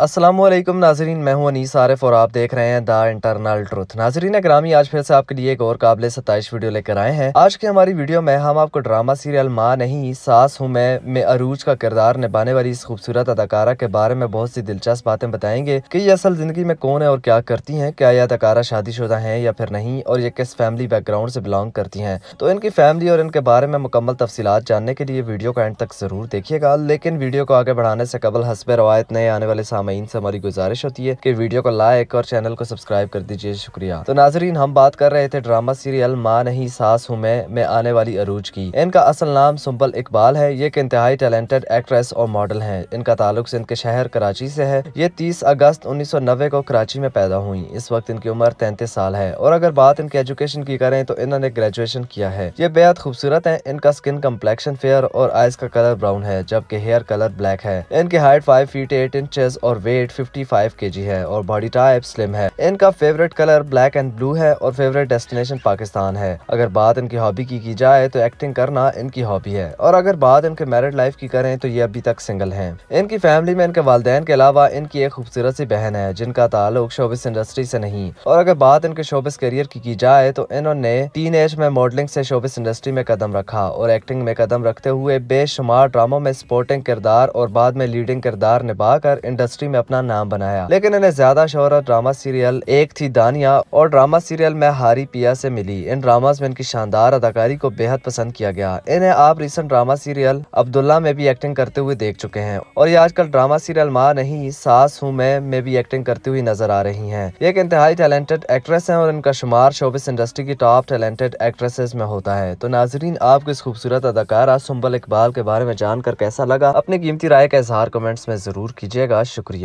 असलम नाजरीन मैं हूं अनीस आरिफ और आप देख रहे हैं द इंटरनल ट्रुथ नाजरीन ग्रामी आज फिर से आपके लिए एक और काबिल सताइश वीडियो लेकर आए हैं आज की हमारी वीडियो में हम आपको ड्रामा सीरियल माँ नहीं सास हूँ मैं में अरूज का किरदार निभाने वाली इस खूबसूरत अदाकारा के बारे में बहुत सी दिलचस्प बातें बताएंगे की ये असल जिंदगी में कौन है और क्या करती है क्या ये अदाकारा शादीशुदा है या फिर नहीं और ये किस फैमिली बैकग्राउंड से बिलोंग करती है तो इनकी फैमिली और इनके बारे में मुकम्मल तफसीत जानने के लिए वीडियो को एंड तक जरूर देखिएगा लेकिन वीडियो को आगे बढ़ाने से कबल हसब रवायत नए आने वाले सामने सामीन से हमारी गुजारिश होती है कि वीडियो को लाइक और चैनल को सब्सक्राइब कर दीजिए शुक्रिया तो नाजरीन हम बात कर रहे थे ड्रामा सीरियल माँ नहीं सास हूँ मैं में आने वाली अरूज की इनका असल नाम सुम्बल इकबाल है ये एक इंतहाई टैलेंटेड एक्ट्रेस और मॉडल है इनका ताल्लुक सिंध के शहर कराची से है ये तीस अगस्त उन्नीस को कराची में पैदा हुई इस वक्त इनकी उम्र तैंतीस साल है और अगर बात इनके एजुकेशन की करें तो इन्होंने ग्रेजुएशन किया है ये बेहद खूबसूरत है इनका स्किन कम्प्लेक्शन फेयर और आइज का कलर ब्राउन है जबकि हेयर कलर ब्लैक है इनकी height five feet eight inches और और वेट 55 केजी है और बॉडी टाइप स्लिम है इनका favourite colour black and blue है और फेवरेट डेस्टिनेशन पाकिस्तान है अगर बात इनकी हॉबी की की जाए तो एक्टिंग करना इनकी हॉबी है और अगर बात इनके मैरिड लाइफ की करें तो ये अभी तक सिंगल है इनकी फैमिली में इनके वालदेन के अलावा इनकी एक खूबसूरत सी बहन है जिनका ताल्लुक शोबिस इंडस्ट्री से नहीं और अगर बात इनके शोबिस करियर की की जाए तो इन्होंने टीन एज में मॉडलिंग से शोबिस इंडस्ट्री में कदम रखा और एक्टिंग में कदम रखते हुए बेशुमार ड्रामों में स्पोर्टिंग किरदार और बाद में लीडिंग किरदार निभाकर इंडस्ट्री इंडस्ट्री में अपना नाम बनाया लेकिन इन्हें ज्यादा शोहरत ड्रामा सीरियल एक थी दानिया और ड्रामा सीरियल में हारी पिया से मिली इन ड्रामाज में इनकी शानदार अदाकारी को बेहद पसंद किया गया इन्हें आप रिसेंट ड्रामा सीरियल अब्दुल्ला में भी एक्टिंग करते हुए देख चुके हैं और ये आजकल ड्रामा सीरियल माँ नहीं सास हूँ मैं में भी एक्टिंग करती हुई नजर आ रही है ये एक इंतहाई टैलेंटेड एक्ट्रेस है और इनका शुमार शोबिस इंडस्ट्री की टॉप टैलेंटेड एक्ट्रेसेस में होता है तो नाजरीन आपको इस खूबसूरत अदाकारा सुम्बल इकबाल के बारे में जानकर कैसा लगा अपनी कीमती राय का इजहार कमेंट्स में जरूर कीजिएगा शुक्रिया